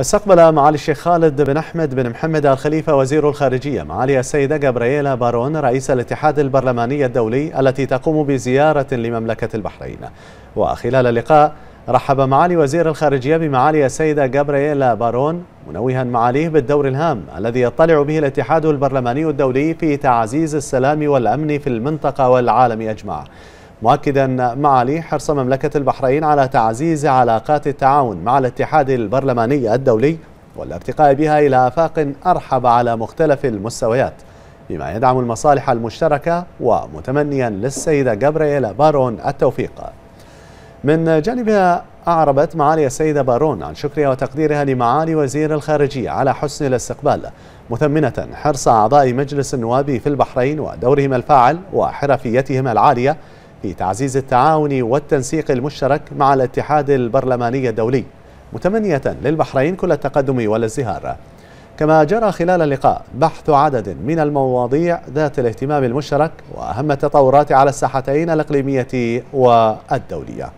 استقبل معالي الشيخ خالد بن أحمد بن محمد الخليفة وزير الخارجية معالي السيدة جابرييلا بارون رئيس الاتحاد البرلماني الدولي التي تقوم بزيارة لمملكة البحرين وخلال اللقاء رحب معالي وزير الخارجية بمعالي السيدة جابرييلا بارون منوها معاليه بالدور الهام الذي يطلع به الاتحاد البرلماني الدولي في تعزيز السلام والأمن في المنطقة والعالم أجمع مؤكدا معالي حرص مملكة البحرين على تعزيز علاقات التعاون مع الاتحاد البرلماني الدولي والارتقاء بها إلى آفاق أرحب على مختلف المستويات بما يدعم المصالح المشتركة ومتمنيا للسيدة جابرييلا بارون التوفيق من جانبها أعربت معالي السيدة بارون عن شكرها وتقديرها لمعالي وزير الخارجية على حسن الاستقبال مثمنة حرص أعضاء مجلس النواب في البحرين ودورهم الفاعل وحرفيتهم العالية في تعزيز التعاون والتنسيق المشترك مع الاتحاد البرلماني الدولي متمنية للبحرين كل التقدم والازدهار كما جرى خلال اللقاء بحث عدد من المواضيع ذات الاهتمام المشترك وأهم التطورات على الساحتين الإقليمية والدولية